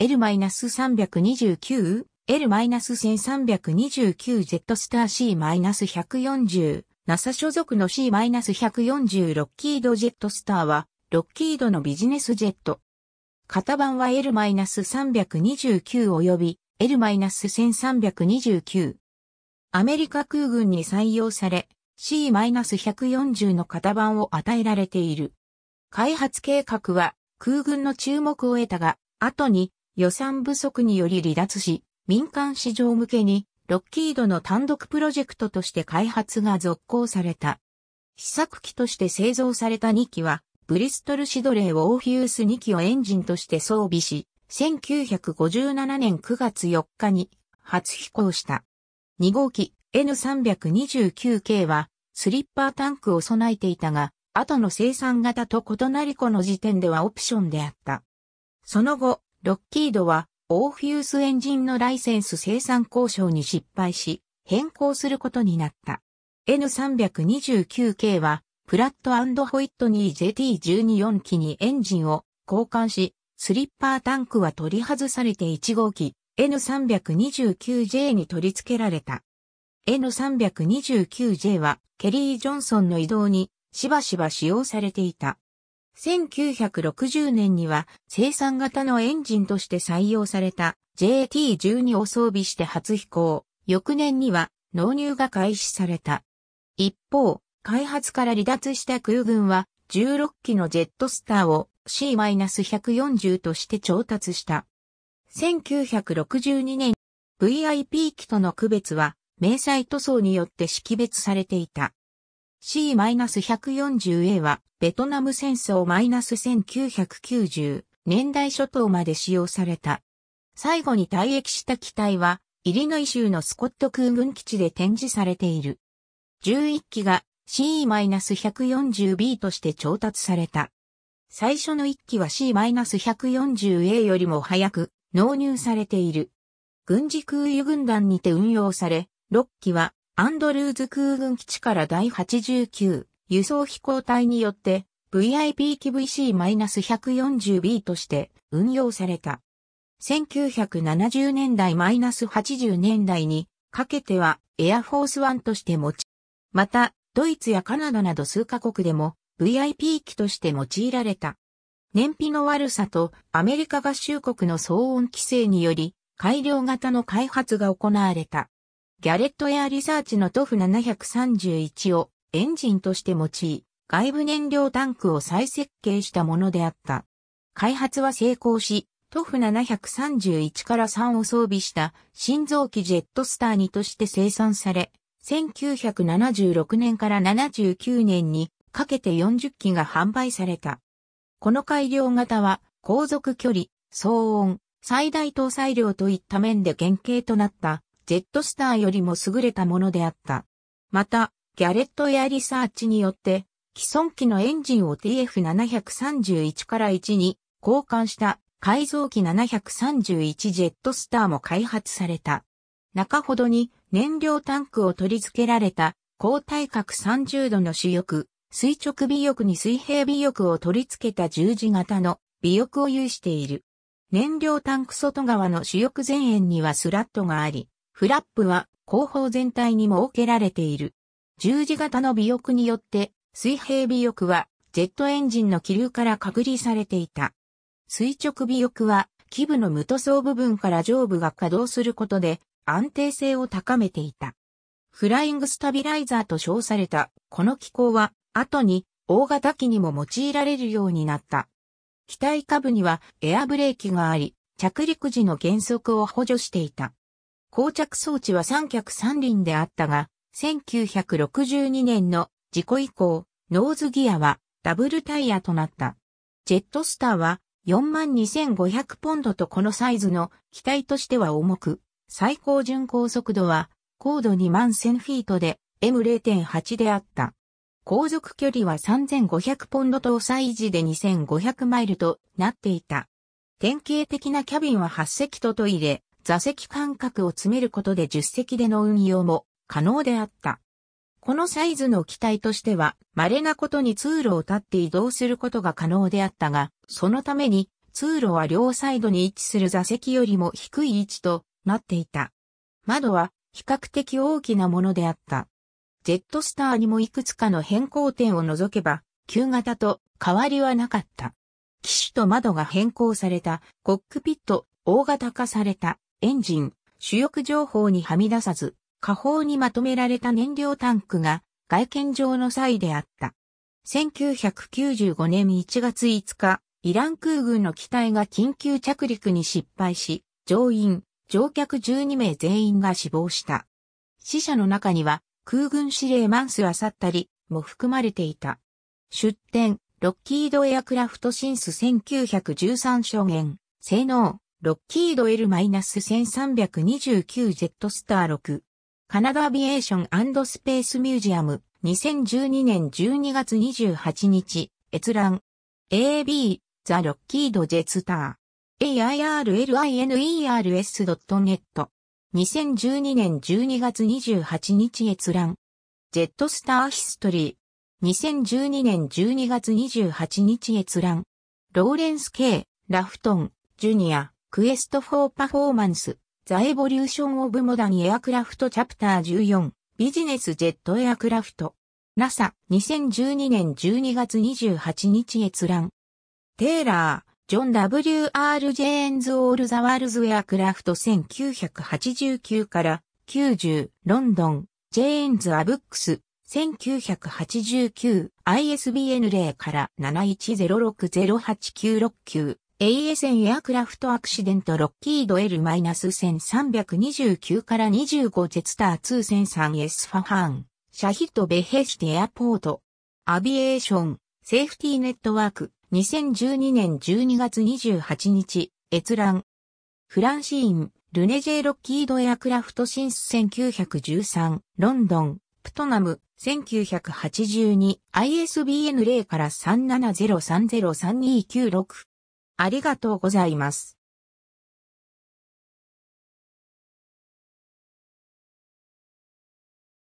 L-329、L-1329 Z スター C-140、NASA 所属の C-140 ロッキードジェットスターは、ロッキードのビジネスジェット。型番は L-329 及び L-1329。アメリカ空軍に採用され、C-140 の型番を与えられている。開発計画は空軍の注目を得たが、後に予算不足により離脱し、民間市場向けに、ロッキードの単独プロジェクトとして開発が続行された。試作機として製造された2機は、ブリストルシドレーをオーフュース2機をエンジンとして装備し、1957年9月4日に初飛行した。2号機 N329K はスリッパータンクを備えていたが、後の生産型と異なりこの時点ではオプションであった。その後、ロッキードは、オーフィウスエンジンのライセンス生産交渉に失敗し、変更することになった。N329 系は、プラットホイットニー JT124 機にエンジンを交換し、スリッパータンクは取り外されて1号機 N329J に取り付けられた。N329J はケリー・ジョンソンの移動にしばしば使用されていた。1960年には生産型のエンジンとして採用された JT12 を装備して初飛行。翌年には納入が開始された。一方、開発から離脱した空軍は16機のジェットスターを C-140 として調達した。1962年、VIP 機との区別は明細塗装によって識別されていた。C-140A はベトナム戦争 -1990 年代初頭まで使用された。最後に退役した機体は、イリノイ州のスコット空軍基地で展示されている。11機が C-140B として調達された。最初の1機は C-140A よりも早く納入されている。軍事空輸軍団にて運用され、6機はアンドルーズ空軍基地から第89輸送飛行隊によって VIP 機 VC-140B として運用された。1970年代 -80 年代にかけてはエアフォースワンとして持ち、またドイツやカナダなど数カ国でも VIP 機として用いられた。燃費の悪さとアメリカ合衆国の騒音規制により改良型の開発が行われた。ギャレットエアリサーチのトフ731をエンジンとして用い、外部燃料タンクを再設計したものであった。開発は成功し、トフ731から3を装備した新造機ジェットスター2として生産され、1976年から79年にかけて40機が販売された。この改良型は航続距離、騒音、最大搭載量といった面で原型となったジェットスターよりも優れたものであった。また、ギャレットエアリサーチによって、既存機のエンジンを TF731 から1に交換した改造機731ジェットスターも開発された。中ほどに燃料タンクを取り付けられた高体角30度の主翼、垂直尾翼に水平尾翼を取り付けた十字型の尾翼を有している。燃料タンク外側の主翼前縁にはスラットがあり、フラップは後方全体に設けられている。十字型の尾翼によって、水平尾翼は、ジェットエンジンの気流から隔離されていた。垂直尾翼は、基部の無塗装部分から上部が稼働することで、安定性を高めていた。フライングスタビライザーと称された、この機構は、後に、大型機にも用いられるようになった。機体下部にはエアブレーキがあり、着陸時の減速を補助していた。降着装置は三脚三輪であったが、1962年の事故以降、ノーズギアはダブルタイヤとなった。ジェットスターは42,500ポンドとこのサイズの機体としては重く、最高巡航速度は高度2万1000フィートで M0.8 であった。航続距離は3500ポンドとサイズで2500マイルとなっていた。典型的なキャビンは8席とトイレ、座席間隔を詰めることで10席での運用も可能であった。このサイズの機体としては、稀なことに通路を立って移動することが可能であったが、そのために、通路は両サイドに位置する座席よりも低い位置となっていた。窓は比較的大きなものであった。ジェットスターにもいくつかの変更点を除けば、旧型と変わりはなかった。機種と窓が変更された、コックピット、大型化された、エンジン、主翼情報にはみ出さず、下方にまとめられた燃料タンクが外見上の際であった。1995年1月5日、イラン空軍の機体が緊急着陸に失敗し、乗員、乗客12名全員が死亡した。死者の中には空軍司令マンス・アサッタリも含まれていた。出展、ロッキードエアクラフトシンス1913証言、性能、ロッキード L-1329 z ットスター6。カナダアビエーションスペースミュージアム、2012年12月28日、閲覧。AB、ザ・ロッキード・ジェツター。airliners.net。2012年12月28日閲覧。ジェットスター・ヒストリー。2012年12月28日閲覧。ローレンス・ケイ、ラフトン、ジュニア、クエスト・フォー・パフォーマンス。ザ・エボリューション・オブ・モダン・エアクラフト・チャプター14、ビジネス・ジェット・エアクラフト。NASA、2012年12月28日閲覧。テイラー、ジョン・ W.R. ジェーンズ・オール・ザ・ワールズ・エアクラフト1989から90、ロンドン、ジェーンズ・アブックス、1989、ISBN 0から710608969。ASN エアクラフトアクシデントロッキード L-1329 から25ジェスター 2003S ファハン、シャヒットベヘシテエアポート、アビエーション、セーフティーネットワーク、2012年12月28日、閲覧。フランシーン、ルネジェロッキードエアクラフトシンス1913、ロンドン、プトナム、1982、ISBN 0から370303296。ありがとうございます。